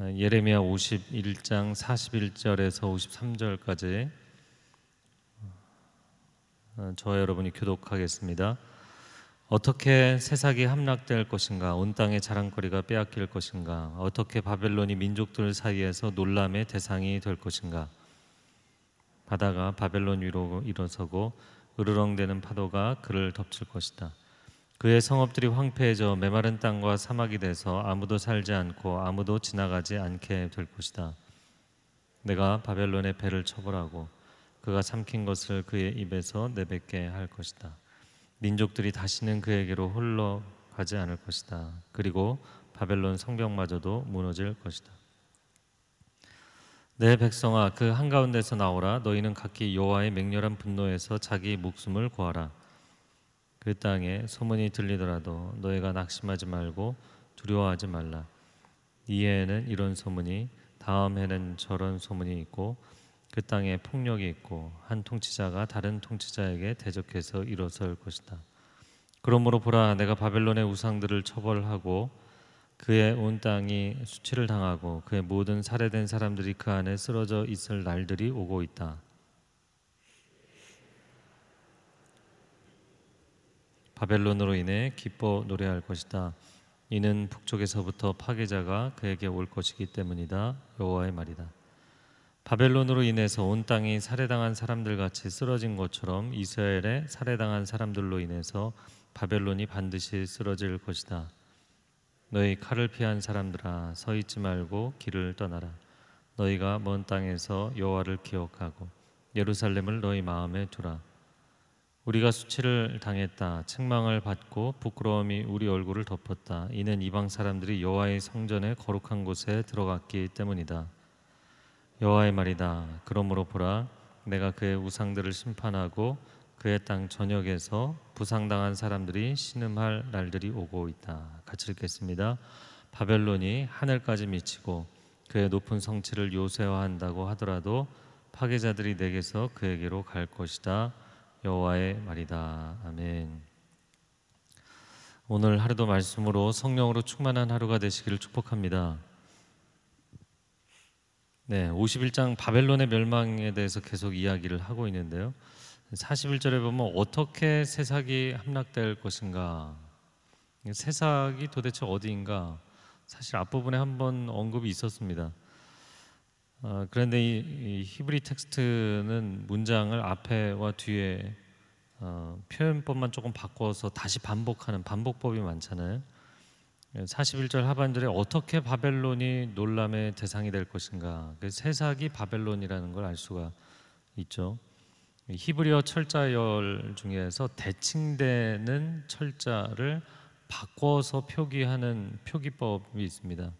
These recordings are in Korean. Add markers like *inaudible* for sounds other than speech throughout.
어, 예레미야 51장 41절에서 53절까지 어, 저와 여러분이 교독하겠습니다. 어떻게 세상이 함락될 것인가? 온 땅의 자랑거리가 빼앗길 것인가? 어떻게 바벨론이 민족들 사이에서 놀람의 대상이 될 것인가? 바다가 바벨론 위로 일어서고 으르렁대는 파도가 그를 덮칠 것이다. 그의 성읍들이 황폐해져 메마른 땅과 사막이 돼서 아무도 살지 않고 아무도 지나가지 않게 될 것이다. 내가 바벨론의 배를 처벌하고 그가 삼킨 것을 그의 입에서 내뱉게 할 것이다. 민족들이 다시는 그에게로 홀러 가지 않을 것이다. 그리고 바벨론 성벽마저도 무너질 것이다. 내 백성아 그 한가운데서 나오라 너희는 각기 여호와의 맹렬한 분노에서 자기 목숨을 구하라 그 땅에 소문이 들리더라도 너희가 낙심하지 말고 두려워하지 말라. 이 해에는 이런 소문이 다음 해는 저런 소문이 있고 그 땅에 폭력이 있고 한 통치자가 다른 통치자에게 대적해서 일어설 것이다. 그러므로 보라 내가 바벨론의 우상들을 처벌하고 그의 온 땅이 수치를 당하고 그의 모든 살해된 사람들이 그 안에 쓰러져 있을 날들이 오고 있다. 바벨론으로 인해 기뻐 노래할 것이다. 이는 북쪽에서부터 파괴자가 그에게 올 것이기 때문이다. 여호와의 말이다. 바벨론으로 인해서 온 땅이 살해당한 사람들 같이 쓰러진 것처럼 이스라엘의 살해당한 사람들로 인해서 바벨론이 반드시 쓰러질 것이다. 너희 칼을 피한 사람들아 서 있지 말고 길을 떠나라. 너희가 먼 땅에서 여호와를 기억하고 예루살렘을 너희 마음에 두라. 우리가 수치를 당했다 책망을 받고 부끄러움이 우리 얼굴을 덮었다 이는 이방 사람들이 여호와의 성전에 거룩한 곳에 들어갔기 때문이다 여호와의 말이다 그러므로 보라 내가 그의 우상들을 심판하고 그의 땅 전역에서 부상당한 사람들이 신음할 날들이 오고 있다 같이 읽겠습니다 바벨론이 하늘까지 미치고 그의 높은 성취를 요새화한다고 하더라도 파괴자들이 내게서 그에게로 갈 것이다 여호와의 말이다. 아멘. 오늘 하루도 말씀으로 성령으로 충만한 하루가 되시기를 축복합니다. 네, 51장 바벨론의 멸망에 대해서 계속 이야기를 하고 있는데요. 41절에 보면 어떻게 세상이 함락될 것인가? 세상이 도대체 어디인가? 사실 앞부분에 한번 언급이 있었습니다. 어, 그런데 이, 이, 히브리 텍스트는 문장을 앞에와 뒤에 어, 표현법만 조금 바꿔서 다시 반복하는 반복법이 많잖아요. 41절 하반절에 어떻게 바벨론이 놀람의 대상이 될 것인가? 그 새싹이 바벨론이라는 걸 알 수가 있죠. 히브리어 철자열 중에서 대칭되는 철자를 바꿔서 표기하는 표기법이 있습니다.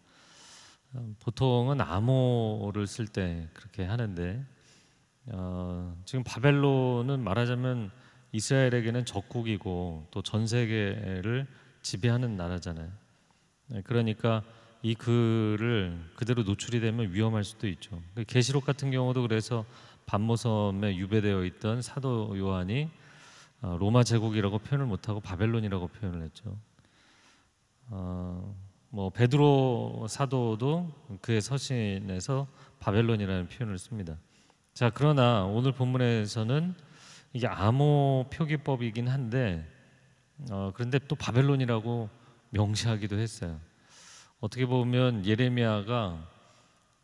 보통은 암호를 쓸 때 그렇게 하는데 어, 지금 바벨론은 말하자면 이스라엘에게는 적국이고 또 전 세계를 지배하는 나라잖아요. 네, 그러니까 이 글을 그대로 노출이 되면 위험할 수도 있죠. 그러니까 계시록 같은 경우도 그래서 반모섬에 유배되어 있던 사도 요한이 어, 로마 제국이라고 표현을 못하고 바벨론이라고 표현을 했죠. 어, 뭐 베드로 사도도 그의 서신에서 바벨론이라는 표현을 씁니다. 자, 그러나 오늘 본문에서는 이게 암호 표기법이긴 한데 어, 그런데 또 바벨론이라고 명시하기도 했어요. 어떻게 보면 예레미야가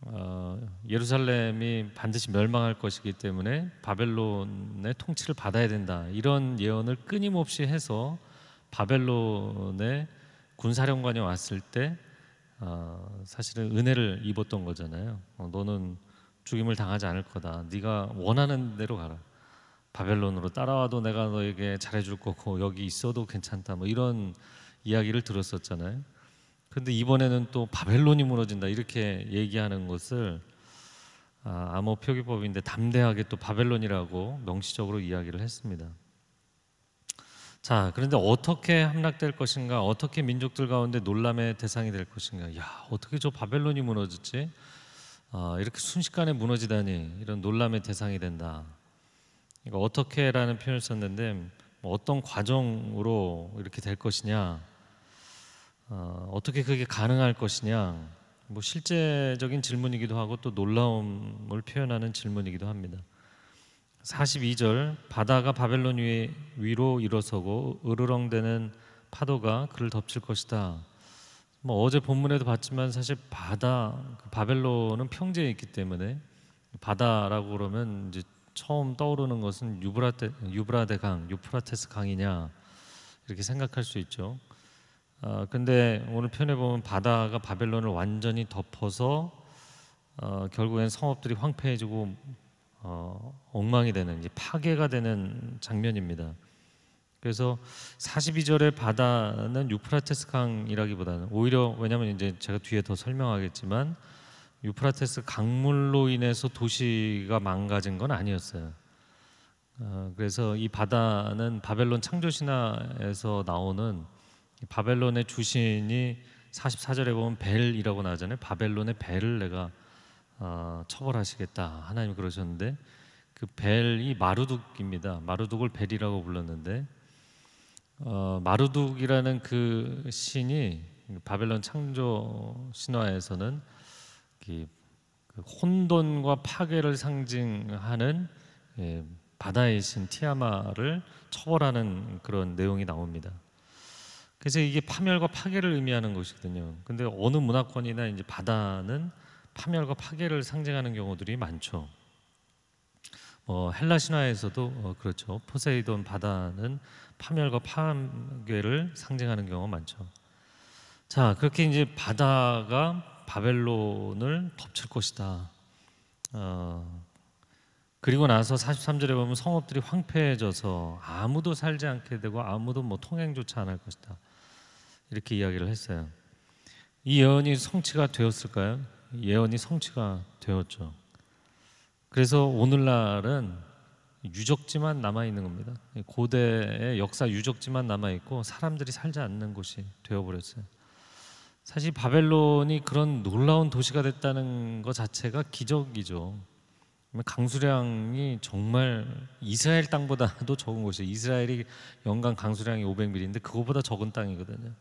어, 예루살렘이 반드시 멸망할 것이기 때문에 바벨론의 통치를 받아야 된다 이런 예언을 끊임없이 해서 바벨론의 군사령관이 왔을 때 어, 사실은 은혜를 입었던 거잖아요. 어, 너는 죽임을 당하지 않을 거다. 네가 원하는 대로 가라. 바벨론으로 따라와도 내가 너에게 잘해줄 거고 여기 있어도 괜찮다. 뭐 이런 이야기를 들었었잖아요. 근데 이번에는 또 바벨론이 무너진다 이렇게 얘기하는 것을 아, 암호 표기법인데 담대하게 또 바벨론이라고 명시적으로 이야기를 했습니다. 자, 그런데 어떻게 함락될 것인가? 어떻게 민족들 가운데 논란의 대상이 될 것인가? 야, 어떻게 저 바벨론이 무너졌지? 아, 이렇게 순식간에 무너지다니 이런 논란의 대상이 된다. 이거 어떻게라는 표현을 썼는데 뭐 어떤 과정으로 이렇게 될 것이냐? 어, 어떻게 그게 가능할 것이냐? 뭐 실제적인 질문이기도 하고 또 놀라움을 표현하는 질문이기도 합니다. 42절 바다가 바벨론 위에 위로 일어서고 으르렁대는 파도가 그를 덮칠 것이다. 뭐 어제 본문에도 봤지만 사실 바다 그 바벨론은 평지에 있기 때문에 바다라고 그러면 이제 처음 떠오르는 것은 유브라테 유브라데 강, 유프라테스 강이냐 이렇게 생각할 수 있죠. 아 근데 오늘 편에 보면 바다가 바벨론을 완전히 덮어서 어, 결국엔 성읍들이 황폐해지고 어, 엉망이 되는 파괴가 되는 장면입니다. 그래서 42절의 바다는 유프라테스 강이라기보다는 오히려 왜냐하면 이제 제가 뒤에 더 설명하겠지만 유프라테스 강물로 인해서 도시가 망가진 건 아니었어요. 어, 그래서 이 바다는 바벨론 창조 신화에서 나오는 바벨론의 주신이 44절에 보면 벨이라고 나잖아요. 바벨론의 벨을 내가 어, 처벌하시겠다 하나님 그러셨는데 그 벨이 마루둑입니다. 마루둑을 벨이라고 불렀는데 어, 마루둑이라는 그 신이 바벨론 창조 신화에서는 그 혼돈과 파괴를 상징하는 예, 바다의 신 티아마를 처벌하는 그런 내용이 나옵니다. 그래서 이게 파멸과 파괴를 의미하는 것이거든요. 근데 어느 문화권이나 이제 바다는 파멸과 파괴를 상징하는 경우들이 많죠. 어, 헬라 신화에서도 어, 그렇죠. 포세이돈 바다는 파멸과 파괴를 상징하는 경우가 많죠. 자, 그렇게 이제 바다가 바벨론을 덮칠 것이다. 어, 그리고 나서 43절에 보면 성읍들이 황폐해져서 아무도 살지 않게 되고 아무도 뭐 통행조차 안 할 것이다. 이렇게 이야기를 했어요. 이 예언이 성취가 되었을까요? 예언이 성취가 되었죠. 그래서 오늘날은 유적지만 남아 있는 겁니다. 고대의 역사 유적지만 남아 있고 사람들이 살지 않는 곳이 되어 버렸어요. 사실 바벨론이 그런 놀라운 도시가 됐다는 것 자체가 기적이죠. 강수량이 정말 이스라엘 땅보다도 *laughs* 적은 곳이에요. 이스라엘이 연간 강수량이 500mm인데 그거보다 적은 땅이거든요.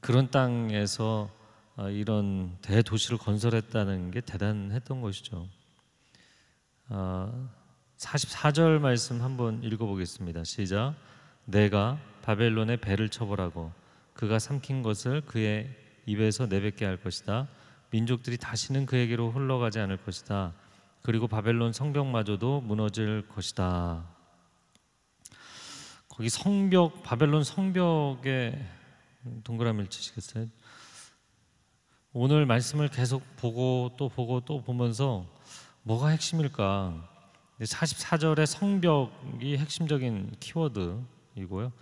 그런 땅에서 어, 이런 대도시를 건설했다는 게 대단했던 것이죠. 44절 어, 말씀 한번 읽어보겠습니다. 시작. 내가 바벨론의 배를 처벌하고 그가 삼킨 것을 그의 입에서 내뱉게 할 것이다. 민족들이 다시는 그에게로 흘러가지 않을 것이다. 그리고 바벨론 성벽마저도 무너질 것이다. 거기 성벽 바벨론 성벽에 동그라미를 치시겠어요? 오늘 말씀을 계속 보고 또 보고 또 보면서 뭐가 핵심일까? 44절의 성벽이 핵심적인 키워드이고요.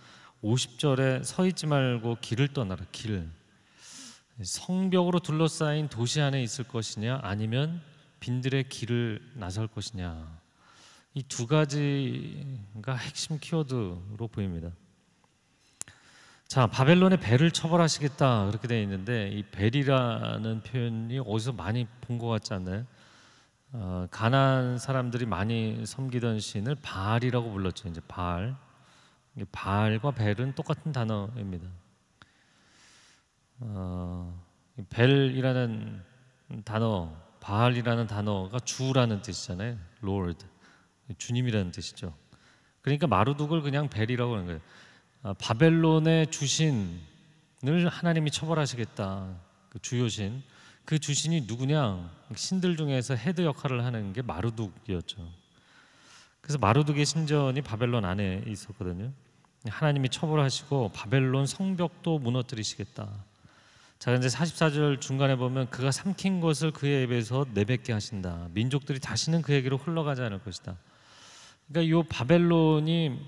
50절에 서 있지 말고 길을 떠나라. 길. 성벽으로 둘러싸인 도시 안에 있을 것이냐 아니면 빈들의 길을 나설 것이냐. 이 두 가지가 핵심 키워드로 보입니다. 자, 바벨론의 벨을 처벌하시겠다 그렇게 되어 있는데 이 벨이라는 표현이 어디서 많이 본 것 같지 않나요? 어, 가난 사람들이 많이 섬기던 신을 바알이라고 불렀죠. 이제 바알. 바알과 벨은 똑같은 단어입니다. 어, 벨이라는 단어, 바알이라는 단어가 주라는 뜻이잖아요. Lord, 주님이라는 뜻이죠. 그러니까 마루둑을 그냥 벨이라고 하는 거예요. 어, 바벨론의 주신을 하나님이 처벌하시겠다. 그 주요신. 그 주신이 누구냐? 신들 중에서 헤드 역할을 하는 게마루둑이었죠 그래서 마루둑의 신전이 바벨론 안에 있었거든요. 하나님이 처벌하시고 바벨론 성벽도 무너뜨리시겠다. 자, 이제 44절 중간에 보면 그가 삼킨 것을 그의 입에서 내뱉게 하신다. 민족들이 다시는 그에게로 흘러가지 않을 것이다. 그러니까 이 바벨론이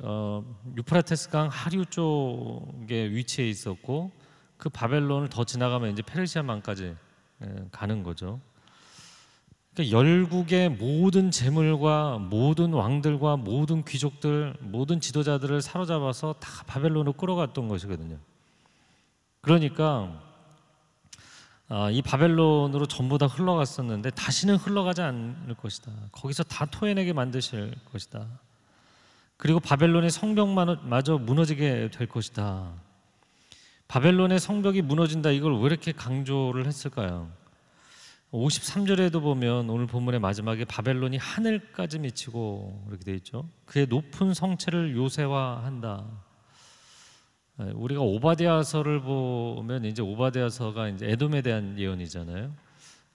어, 유프라테스강 하류 쪽에 위치해 있었고 그 바벨론을 더 지나가면 이제 페르시아만까지 예, 가는 거죠. 그러니까 열국의 모든 재물과 모든 왕들과 모든 귀족들, 모든 지도자들을 사로잡아서 다 바벨론으로 끌어갔던 것이거든요. 그러니까 아, 이 바벨론으로 전부 다 흘러갔었는데 다시는 흘러가지 않을 것이다. 거기서 다 토해내게 만드실 것이다. 그리고 바벨론의 성벽마저 무너지게 될 것이다. 바벨론의 성벽이 무너진다. 이걸 왜 이렇게 강조를 했을까요? 53절에도 보면 오늘 본문의 마지막에 바벨론이 하늘까지 미치고 이렇게 돼 있죠. 그의 높은 성체를 요새화한다. 예, 우리가 오바데아서를 보면 이제 오바데아서가 이제 에돔에 대한 예언이잖아요.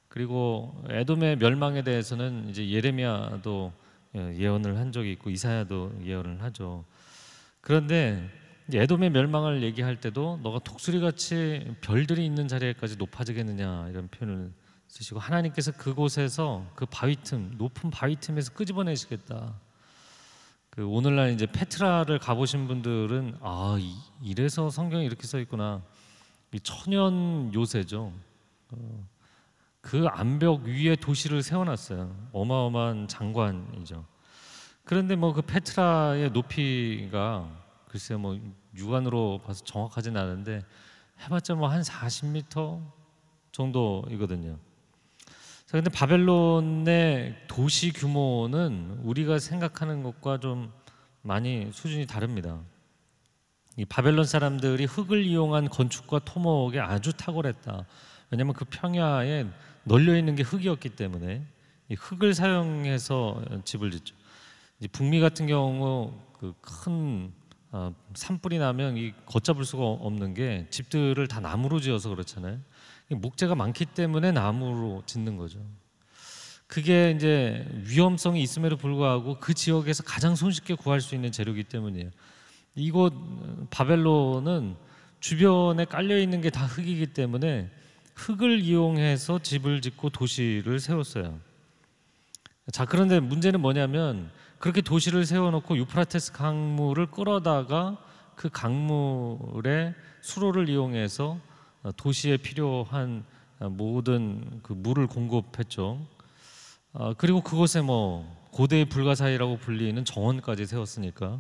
그리고 에돔의 멸망에 대해서는 이제 예레미야도 예, 예언을 한 적이 있고 이사야도 예언을 하죠. 그런데 에돔의 멸망을 얘기할 때도 너가 독수리 같이 별들이 있는 자리에까지 높아지겠느냐 이런 표현을 쓰시고 하나님께서 그곳에서 그 바위 틈 높은 바위 틈에서 끄집어내시겠다. 그 오늘날 이제 페트라를 가보신 분들은 아 이래서 성경이 이렇게 써 있구나. 천연 요새죠. 어, 그 암벽 위에 도시를 세워놨어요. 어마어마한 장관이죠. 그런데 뭐그 페트라의 높이가 글쎄 뭐 육안으로 봐서 정확하진 않은데 해봤자 뭐 한 40m 정도이거든요. 자, 근데 바벨론의 도시 규모는 우리가 생각하는 것과 좀 많이 수준이 다릅니다. 이 바벨론 사람들이 흙을 이용한 건축과 토목에 아주 탁월했다. 왜냐하면 그 평야에 널려 있는 게 흙이었기 때문에 이 흙을 사용해서 집을 짓죠. 이제 북미 같은 경우 그큰 어, 산불이 나면 이 걷잡을 수가 없는 게 집들을 다 나무로 지어서 그렇잖아요. 목재가 많기 때문에 나무로 짓는 거죠. 그게 이제 위험성이 있음에도 불구하고 그 지역에서 가장 손쉽게 구할 수 있는 재료이기 때문이에요. 이곳 어, 바벨론은 주변에 깔려 있는 게 다 흙이기 때문에 흙을 이용해서 집을 짓고 도시를 세웠어요. 자, 그런데 문제는 뭐냐면 그렇게 도시를 세워놓고 유프라테스 강물을 끌어다가 그 강물의 수로를 이용해서 어, 도시에 필요한 어, 모든 그 물을 공급했죠. 어, 그리고 그곳에 뭐 고대의 불가사의라고 불리는 정원까지 세웠으니까.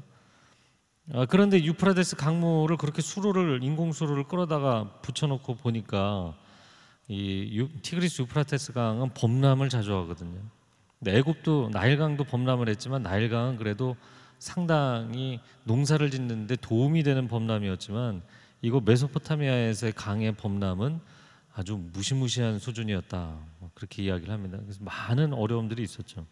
그런데 유프라데스 강물을 그렇게 수로를 인공 수로를 끌어다가 붙여놓고 보니까 이 티그리스 유프라테스 강은 범람을 자주 하거든요. 근데 애굽도 나일강도 범람을 했지만 나일강은 그래도 상당히 농사를 짓는데 도움이 되는 범람이었지만 이거 메소포타미아에서의 강의 범람은 아주 무시무시한 수준이었다 뭐 그렇게 이야기를 합니다. 그래서 많은 어려움들이 있었죠.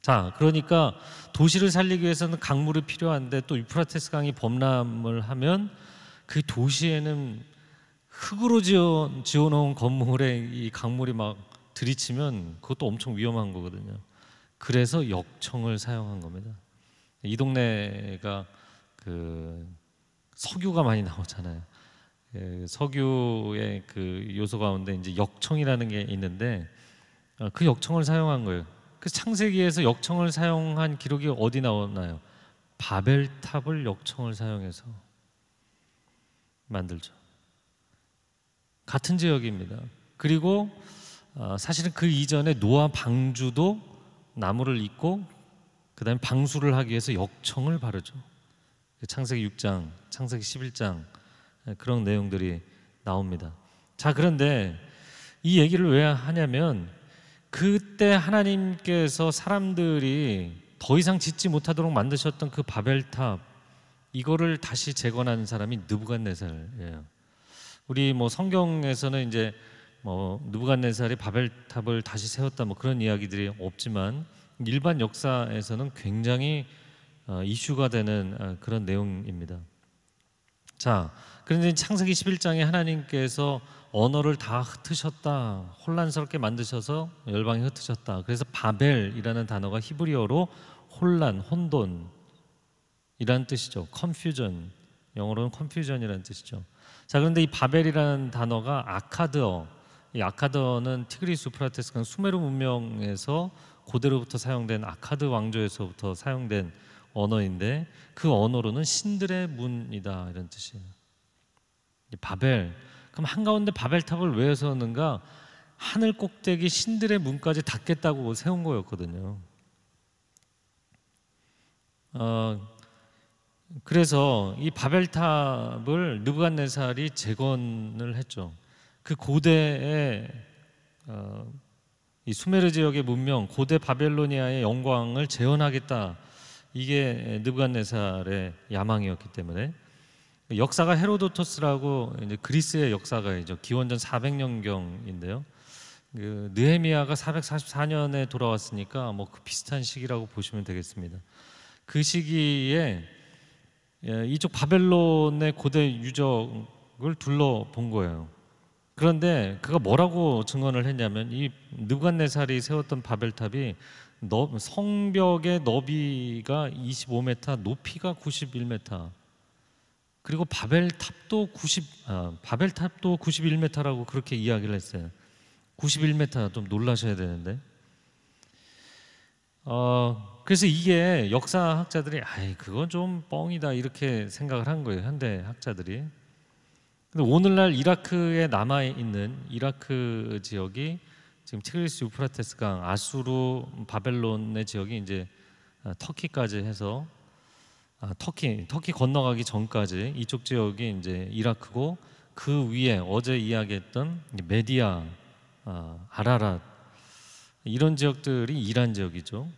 자, 그러니까 도시를 살리기 위해서는 강물이 필요한데 또 유프라테스 강이 범람을 하면 그 도시에는 흙으로 지어, 지어놓은 건물에 이 강물이 막 들이치면 그것도 엄청 위험한 거거든요. 그래서 역청을 사용한 겁니다. 이 동네가 그 석유가 많이 나오잖아요. 그 석유의 그 요소 가운데 이제 역청이라는 게 있는데 어, 그 역청을 사용한 거예요. 그 창세기에서 역청을 사용한 기록이 어디 나오나요? 바벨탑을 역청을 사용해서 만들죠. 같은 지역입니다. 그리고 어, 사실은 그 이전에 노아 방주도 나무를 잇고 그다음에 방수를 하기 위해서 역청을 바르죠. 그 창세기 6장, 창세기 11장 그런 내용들이 나옵니다. 자, 그런데 이 얘기를 왜 하냐면 그때 하나님께서 사람들이 더 이상 짓지 못하도록 만드셨던 그 바벨탑 이거를 다시 재건하는 사람이 느부갓네살이에요. 우리 뭐 성경에서는 이제 뭐 누부갓네살이 바벨탑을 다시 세웠다 뭐 그런 이야기들이 없지만 일반 역사에서는 굉장히 어, 이슈가 되는 어, 그런 내용입니다. 자, 그런데 창세기 11장에 하나님께서 언어를 다 흩으셨다. 혼란스럽게 만드셔서 열방이 흩으셨다. 그래서 바벨이라는 단어가 히브리어로 혼란, 혼돈이란 뜻이죠. 컨퓨전. 영어로는 confusion이라는 뜻이죠. 자, 그런데 이 바벨이라는 단어가 아카드어, 이 아카드어는 티그리스 프라테스강 수메르 문명에서 고대로부터 사용된 아카드 왕조에서부터 사용된 언어인데 그 언어로는 신들의 문이다 이런 뜻이에요. 바벨. 그럼 한가운데 바벨탑을 왜 세웠는가? 하늘 꼭대기 신들의 문까지 닫겠다고 세운 거였거든요. 어, 그래서 이 바벨탑을 느부갓네살이 재건을 했죠. 그 고대의 어, 이 수메르 지역의 문명, 고대 바벨로니아의 영광을 재현하겠다. 이게 느부갓네살의 야망이었기 때문에 역사가 헤로도토스라고 이제 그리스의 역사가이죠. 기원전 400년경인데요. 그 느헤미야가 444년에 돌아왔으니까 뭐 그 비슷한 시기라고 보시면 되겠습니다. 그 시기에 예, 이쪽 바벨론의 고대 유적을 둘러본 거예요. 그런데 그가 뭐라고 증언을 했냐면 이 느부갓네살이 세웠던 바벨탑이 너, 성벽의 너비가 25m, 높이가 91m. 그리고 바벨탑도 90 아, 바벨탑도 91m라고 그렇게 이야기를 했어요. 91m 좀 놀라셔야 되는데. 어, 그래서 이게 역사학자들이 아이 그건 좀 뻥이다 이렇게 생각을 한 거예요 현대 학자들이. 근데 오늘날 이라크에 남아 있는 이라크 지역이 지금 티그리스 유프라테스강, 아수르, 바벨론의 지역이 이제 아, 터키까지 해서 아, 터키 터키 건너가기 전까지 이쪽 지역이 이제 이라크고 그 위에 어제 이야기했던 메디아, 아, 아라랏 이런 지역들이 이란 지역이죠.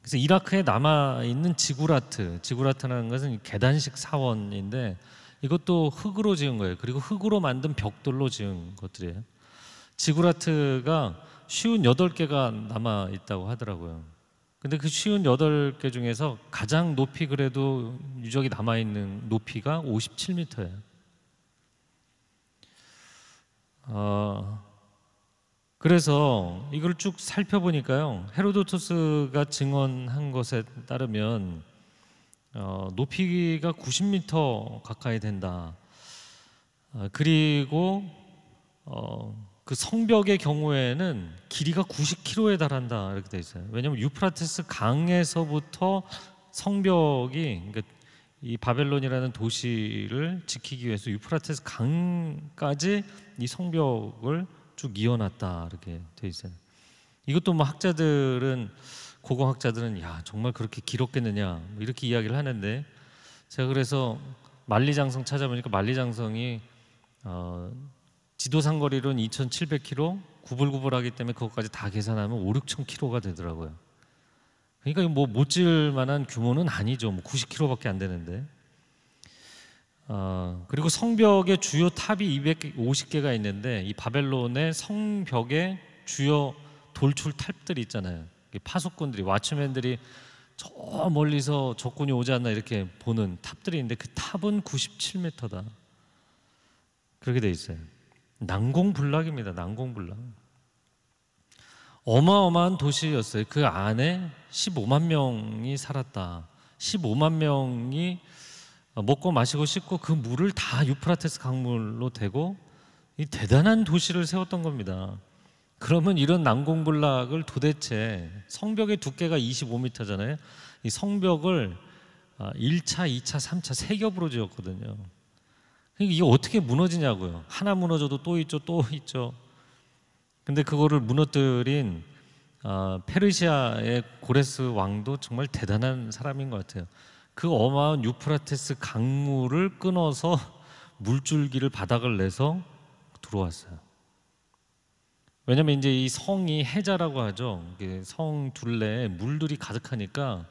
그래서 이라크에 남아 있는 지구라트, 지구라트라는 것은 계단식 사원인데 이것도 흙으로 지은 거예요. 그리고 흙으로 만든 벽돌로 지은 것들이에요. 지구라트가 쉬운 여덟 개가 남아 있다고 하더라고요. 근데 그 쉬운 여덟 개 중에서 가장 높이 그래도 유적이 남아 있는 높이가 57m예요. 어, 그래서 이걸 쭉 살펴보니까요. 헤로도토스가 증언한 것에 따르면 어, 높이가 90m 가까이 된다. 어, 그리고 어, 그 성벽의 경우에는 길이가 90km에 달한다 이렇게 돼 있어요. 왜냐하면 유프라테스 강에서부터 성벽이 그러니까 이 바벨론이라는 도시를 지키기 위해서 유프라테스 강까지 이 성벽을 쭉 이어놨다 이렇게 돼 있어요. 이것도 뭐 학자들은 고고학자들은 야 정말 그렇게 길었겠느냐 뭐 이렇게 이야기를 하는데 제가 그래서 만리장성 찾아보니까 만리장성이 어, 지도상거리로는 2,700km 구불구불하기 때문에 그것까지 다 계산하면 5, 6,000km가 되더라고요. 그러니까 뭐못질 만한 규모는 아니죠. 뭐 90km밖에 안 되는데 어, 그리고 성벽의 주요 탑이 250개가 있는데 이 바벨론의 성벽의 주요 돌출 탑들이 있잖아요. 파수꾼들이 와츠맨들이 저 멀리서 적군이 오지 않나 이렇게 보는 탑들이 있는데 그 탑은 97m다. 그렇게 돼 있어요. 난공불락입니다. 난공불락. 어마어마한 도시였어요. 그 안에 15만 명이 살았다. 15만 명이 어, 먹고 마시고 씻고 그 물을 다 유프라테스 강물로 대고 이 대단한 도시를 세웠던 겁니다. 그러면 이런 난공불락을 도대체 성벽의 두께가 25m잖아요. 이 성벽을 1차, 아, 2차, 3차 세 겹으로 지었거든요. 그러니까 이게 어떻게 무너지냐고요. 하나 무너져도 또 있죠, 또 있죠. 근데 그거를 무너뜨린 아, 페르시아의 고레스 왕도 정말 대단한 사람인 것 같아요. 그 어마한 유프라테스 강물을 끊어서 *laughs* 물줄기를 바닥을 내서 들어왔어요. 왜냐면 이제 이 성이 해자라고 하죠. 성 둘레에 물들이 가득하니까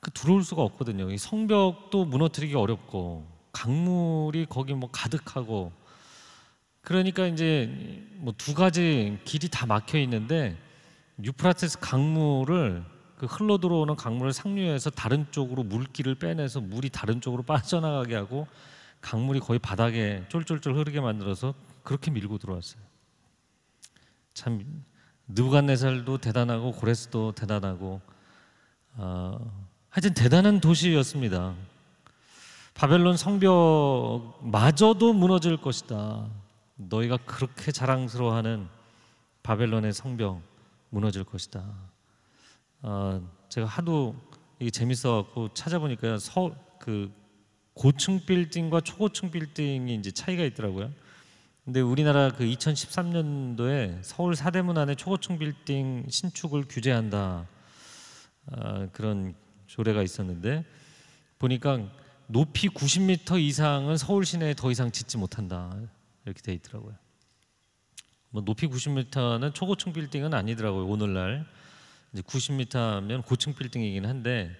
그 들어올 수가 없거든요. 이 성벽도 무너뜨리기 어렵고 강물이 거기 뭐 가득하고 그러니까 이제 뭐 두 가지 길이 다 막혀 있는데 유프라테스 강물을 그 흘러 들어오는 강물을 상류해서 다른 쪽으로 물기를 빼내서 물이 다른 쪽으로 빠져나가게 하고 강물이 거의 바닥에 쫄쫄쫄 흐르게 만들어서 그렇게 밀고 들어왔어요. 참 느부갓네살도 대단하고 고레스도 대단하고 어, 하여튼 대단한 도시였습니다. 바벨론 성벽마저도 무너질 것이다. 너희가 그렇게 자랑스러워하는 바벨론의 성벽 무너질 것이다. 어, 제가 하도 이게 재밌어갖고 찾아보니까 서그 고층 빌딩과 초고층 빌딩이 이제 차이가 있더라고요. 근데 우리나라 그 2013년도에 서울 사대문 안에 초고층 빌딩 신축을 규제한다 어, 그런 조례가 있었는데 보니까 높이 90m 이상은 서울 시내에 더 이상 짓지 못한다 이렇게 돼 있더라고요. 뭐 높이 90m는 초고층 빌딩은 아니더라고요 오늘날. 이제 90m면 고층 빌딩이긴 한데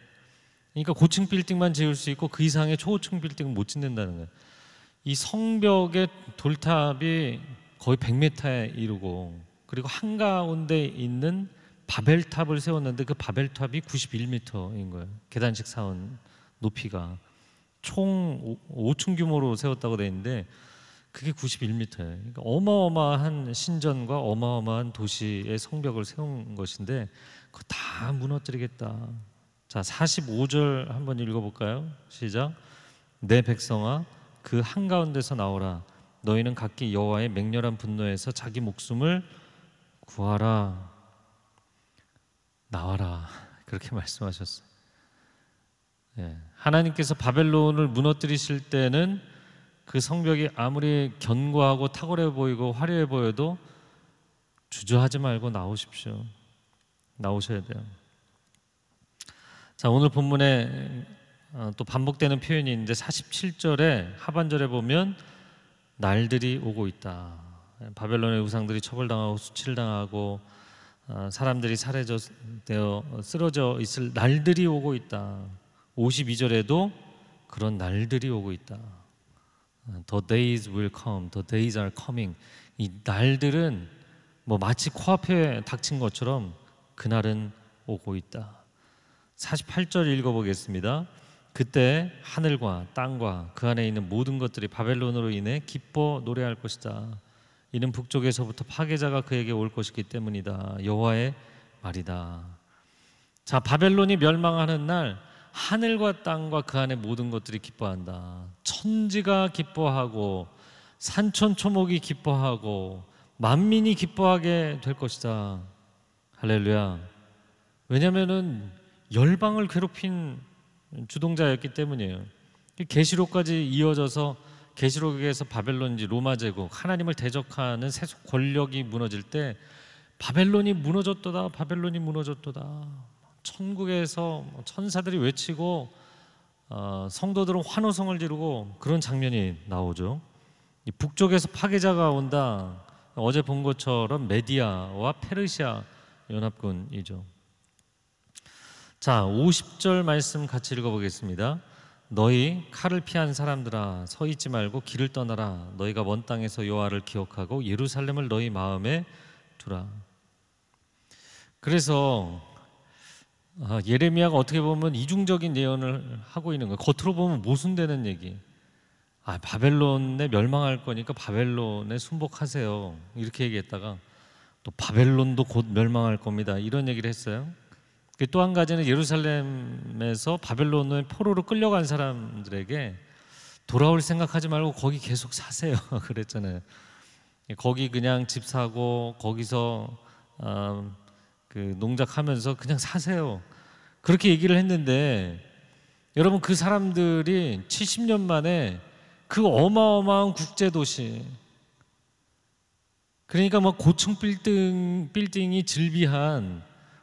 그러니까 고층 빌딩만 지을 수 있고 그 이상의 초고층 빌딩은 못 짓는다는 거예요. 이 성벽의 돌탑이 거의 100m에 이르고 그리고 한가운데 있는 바벨탑을 세웠는데 그 바벨탑이 91m인 거예요. 계단식 사원 높이가 총 5층 규모로 세웠다고 돼 있는데 그게 91m예요. 그러니까 어마어마한 신전과 어마어마한 도시의 성벽을 세운 것인데 그거 다 무너뜨리겠다. 자, 45절 한번 읽어 볼까요? 시작. 내 백성아 그 한가운데서 나오라. 너희는 각기 여호와의 맹렬한 분노에서 자기 목숨을 구하라. 나와라. *laughs* 그렇게 말씀하셨어요. 예. 하나님께서 바벨론을 무너뜨리실 때는 그 성벽이 아무리 견고하고 탁월해 보이고 화려해 보여도 주저하지 말고 나오십시오. 나오셔야 돼요. 자, 오늘 본문에 어, 또 반복되는 표현이 있는데 47절에 하반절에 보면 날들이 오고 있다. 바벨론의 우상들이 처벌당하고 수치를 당하고 어, 사람들이 살해되어 쓰러져 있을 날들이 오고 있다. 52절에도 그런 날들이 오고 있다. The days will come. The days are coming. 이 날들은 뭐 마치 코앞에 닥친 것처럼 그날은 오고 있다. 48절 읽어보겠습니다. 그때 하늘과 땅과 그 안에 있는 모든 것들이 바벨론으로 인해 기뻐 노래할 것이다. 이는 북쪽에서부터 파괴자가 그에게 올 것이기 때문이다. 여호와의 말이다. 자, 바벨론이 멸망하는 날 하늘과 땅과 그 안에 모든 것들이 기뻐한다. 천지가 기뻐하고 산천 초목이 기뻐하고 만민이 기뻐하게 될 것이다. 할렐루야. 왜냐면은 열방을 괴롭힌 주동자였기 때문이에요. 계시록까지 이어져서 계시록에서 바벨론지 로마 제국 하나님을 대적하는 세속 권력이 무너질 때 바벨론이 무너졌도다 바벨론이 무너졌도다 천국에서 뭐 천사들이 외치고 어, 성도들은 환호성을 지르고 그런 장면이 나오죠. 북쪽에서 파괴자가 온다. 어제 본 것처럼 메디아와 페르시아 연합군이죠. 자, 50절 말씀 같이 읽어보겠습니다. 너희 칼을 피한 사람들아 서 있지 말고 길을 떠나라 너희가 먼 땅에서 여호와를 기억하고 예루살렘을 너희 마음에 두라. 그래서 아, 예레미야가 어떻게 보면 이중적인 예언을 하고 있는 거예요. 겉으로 보면 모순되는 얘기. 아, 바벨론에 멸망할 거니까 바벨론에 순복하세요. 이렇게 얘기했다가 또 바벨론도 곧 멸망할 겁니다. 이런 얘기를 했어요. 그 또한 가지는 예루살렘에서 바벨론을 포로로 끌려간 사람들에게 돌아올 생각하지 말고 거기 계속 사세요. *laughs* 그랬잖아요. 거기 그냥 집 사고 거기서 어, 그 농작하면서 그냥 사세요. 그렇게 얘기를 했는데 여러분 그 사람들이 70년 만에 그 어마어마한 국제 도시 그러니까 뭐 고층 빌딩 빌딩이 즐비한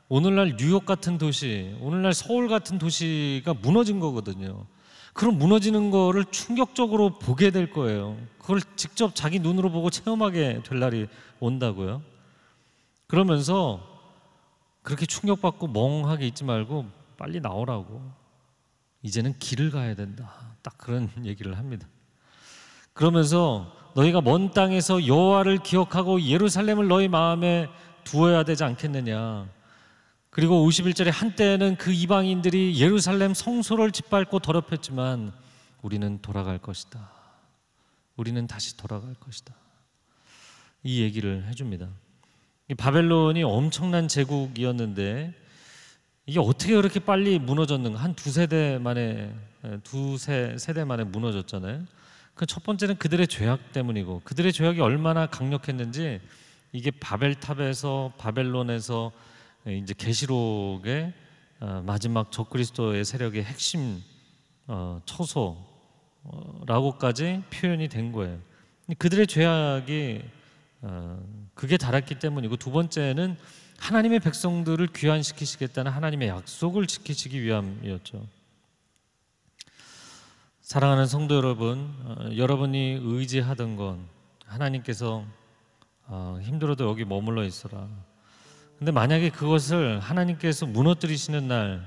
오늘날 뉴욕 같은 도시, 오늘날 서울 같은 도시가 무너진 거거든요. 그럼 무너지는 거를 충격적으로 보게 될 거예요. 그걸 직접 자기 눈으로 보고 체험하게 될 날이 온다고요. 그러면서 그렇게 충격받고 멍하게 있지 말고 빨리 나오라고. 이제는 길을 가야 된다. 딱 그런 *laughs* 얘기를 합니다. 그러면서 너희가 먼 땅에서 여호와를 기억하고 예루살렘을 너희 마음에 두어야 되지 않겠느냐. 그리고 51절에 한때는 그 이방인들이 예루살렘 성소를 짓밟고 더럽혔지만 우리는 돌아갈 것이다. 우리는 다시 돌아갈 것이다. 이 얘기를 해줍니다. 바벨론이 엄청난 제국이었는데 이게 어떻게 그렇게 빨리 무너졌는가? 한 두 세대 만에 두 세 세대 만에 무너졌잖아요. 그첫 번째는 그들의 죄악 때문이고 그들의 죄악이 얼마나 강력했는지 이게 바벨탑에서 바벨론에서 이제 계시록의 어, 마지막 적그리스도의 세력의 핵심 어, 처소라고까지 표현이 된 거예요. 그들의 죄악이 어, 그게 달았기 때문이고 두 번째는 하나님의 백성들을 귀환시키시겠다는 하나님의 약속을 지키시기 위함이었죠. 사랑하는 성도 여러분, 어, 여러분이 의지하던 건 하나님께서 어, 힘들어도 여기 머물러 있어라. 근데 만약에 그것을 하나님께서 무너뜨리시는 날,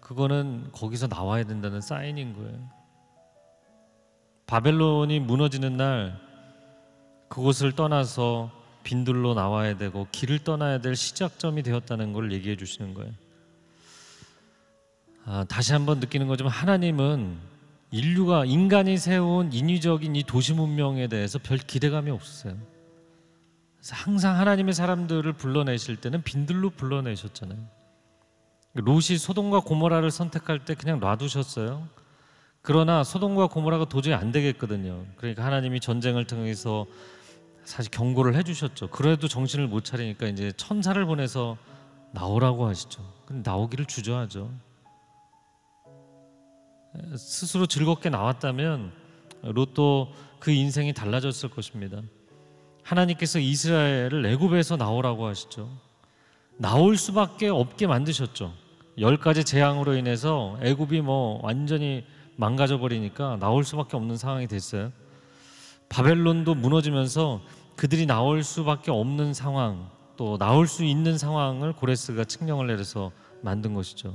그거는 거기서 나와야 된다는 사인인 거예요. 바벨론이 무너지는 날, 그곳을 떠나서 빈들로 나와야 되고 길을 떠나야 될 시작점이 되었다는 걸 얘기해 주시는 거예요. 아, 다시 한번 느끼는 거지만 하나님은 인류가 인간이 세운 인위적인 이 도시 문명에 대해서 별 기대감이 없었어요. 그래서 항상 하나님의 사람들을 불러내실 때는 빈들로 불러내셨잖아요. 롯이 소돔과 고모라를 선택할 때 그냥 놔두셨어요. 그러나 소돔과 고모라가 도저히 안 되겠거든요. 그러니까 하나님이 전쟁을 통해서 사실 경고를 해주셨죠. 그래도 정신을 못 차리니까 이제 천사를 보내서 나오라고 하시죠. 근데 나오기를 주저하죠. 스스로 즐겁게 나왔다면 롯도 그 인생이 달라졌을 것입니다. 하나님께서 이스라엘을 애굽에서 나오라고 하시죠. 나올 수밖에 없게 만드셨죠. 열 가지 재앙으로 인해서 애굽이 뭐 완전히 망가져 버리니까 나올 수밖에 없는 상황이 됐어요. 바벨론도 무너지면서 그들이 나올 수밖에 없는 상황, 또 나올 수 있는 상황을 고레스가 측령을 내려서 만든 것이죠.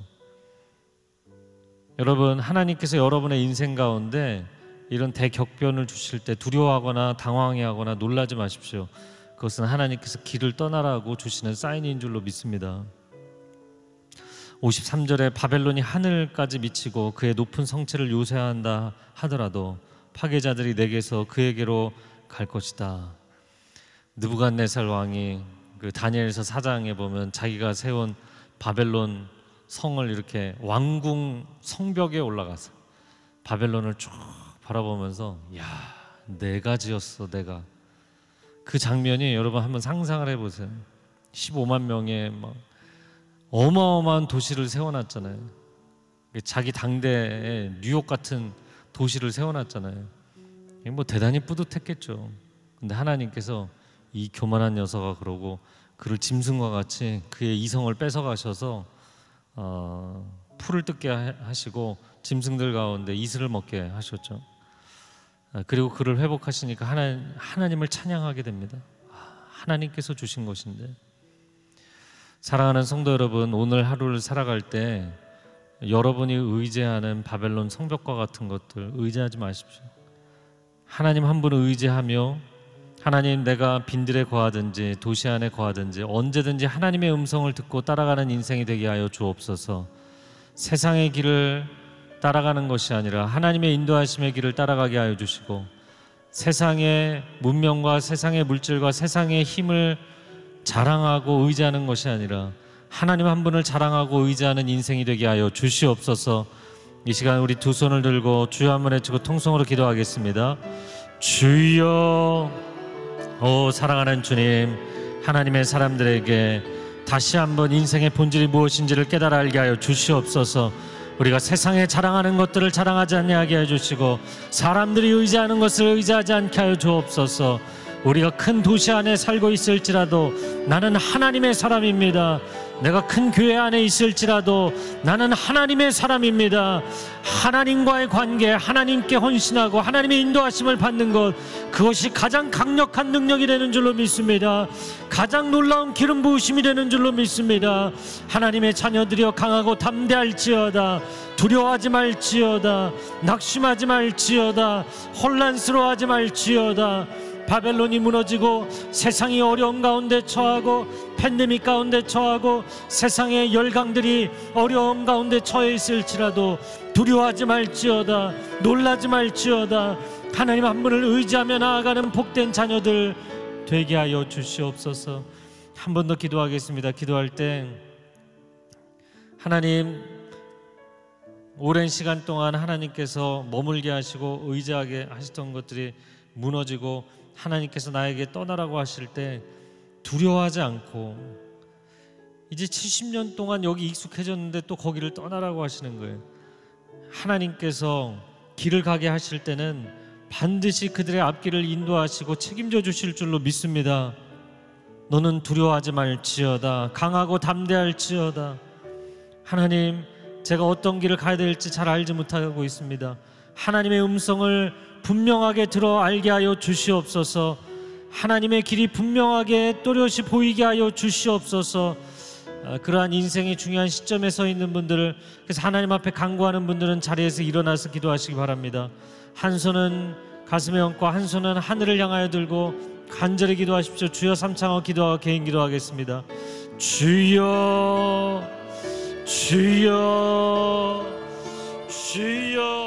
여러분 하나님께서 여러분의 인생 가운데 이런 대격변을 주실 때 두려워하거나 당황해하거나 놀라지 마십시오. 그것은 하나님께서 길을 떠나라고 주시는 사인인 줄로 믿습니다. 53절에 바벨론이 하늘까지 미치고 그의 높은 성체를 요새한다 하더라도 파괴자들이 내게서 그에게로 갈 것이다. 느부갓네살 왕이 그 다니엘서 사장에 보면 자기가 세운 바벨론 성을 이렇게 왕궁 성벽에 올라가서 바벨론을 쭉 바라보면서 야 내가 지었어 내가 그 장면이 여러분 한번 상상을 해보세요 15만 명의 막 어마어마한 도시를 세워놨잖아요 자기 당대의 뉴욕 같은 도시를 세워놨잖아요 뭐 대단히 뿌듯했겠죠 근데 하나님께서 이 교만한 녀석아 그러고 그를 짐승과 같이 그의 이성을 뺏어가셔서 어, 풀을 뜯게 하시고 짐승들 가운데 이슬을 먹게 하셨죠. 아, 그리고 그를 회복하시니까 하나, 하나님을 찬양하게 됩니다. 아, 하나님께서 주신 것인데. 사랑하는 성도 여러분, 오늘 하루를 살아갈 때 여러분이 의지하는 바벨론 성벽과 같은 것들 의지하지 마십시오. 하나님 한 분을 의지하며 하나님 내가 빈들에 거하든지 도시 안에 거하든지 언제든지 하나님의 음성을 듣고 따라가는 인생이 되게 하여 주옵소서. 세상의 길을 따라가는 것이 아니라 하나님의 인도하심의 길을 따라가게 하여 주시고 세상의 문명과 세상의 물질과 세상의 힘을 자랑하고 의지하는 것이 아니라 하나님 한 분을 자랑하고 의지하는 인생이 되게 하여 주시옵소서. 이 시간 우리 두 손을 들고 주여 한번 외치고 통성으로 기도하겠습니다. 주여 오, 사랑하는 주님, 하나님의 사람들에게 다시 한번 인생의 본질이 무엇인지를 깨달아 알게 하여 주시옵소서. 우리가 세상에 자랑하는 것들을 자랑하지 않게 하게 주시고 사람들이 의지하는 것을 의지하지 않게 하여 주옵소서. 우리가 큰 도시 안에 살고 있을지라도 나는 하나님의 사람입니다. 내가 큰 교회 안에 있을지라도 나는 하나님의 사람입니다. 하나님과의 관계, 하나님께 헌신하고 하나님의 인도하심을 받는 것, 그것이 가장 강력한 능력이 되는 줄로 믿습니다. 가장 놀라운 기름 부으심이 되는 줄로 믿습니다. 하나님의 자녀들이여 강하고 담대할지어다. 두려워하지 말지어다. 낙심하지 말지어다. 혼란스러워하지 말지어다. 바벨론이 무너지고 세상이 어려운 가운데 처하고 팬데믹 가운데 처하고 세상의 열강들이 어려운 가운데 처해 있을지라도 두려워하지 말지어다 놀라지 말지어다 하나님 한 분을 의지하며 나아가는 복된 자녀들 되게 하여 주시옵소서 한 번 더 기도하겠습니다 기도할 때 하나님 오랜 시간 동안 하나님께서 머물게 하시고 의지하게 하셨던 것들이 무너지고 하나님께서 나에게 떠나라고 하실 때 두려워하지 않고 이제 70년 동안 여기 익숙해졌는데 또 거기를 떠나라고 하시는 거예요. 하나님께서 길을 가게 하실 때는 반드시 그들의 앞길을 인도하시고 책임져 주실 줄로 믿습니다. 너는 두려워하지 말지어다 강하고 담대할지어다 하나님 제가 어떤 길을 가야 될지 잘 알지 못하고 있습니다. 하나님의 음성을 분명하게 들어 알게 하여 주시옵소서 하나님의 길이 분명하게 또렷이 보이게 하여 주시옵소서 아, 그러한 인생의 중요한 시점에 서 있는 분들을 그래서 하나님 앞에 간구하는 분들은 자리에서 일어나서 기도하시기 바랍니다 한 손은 가슴에 얹고 한 손은 하늘을 향하여 들고 간절히 기도하십시오 주여 삼창어 기도하고 개인 기도하겠습니다 주여 주여 주여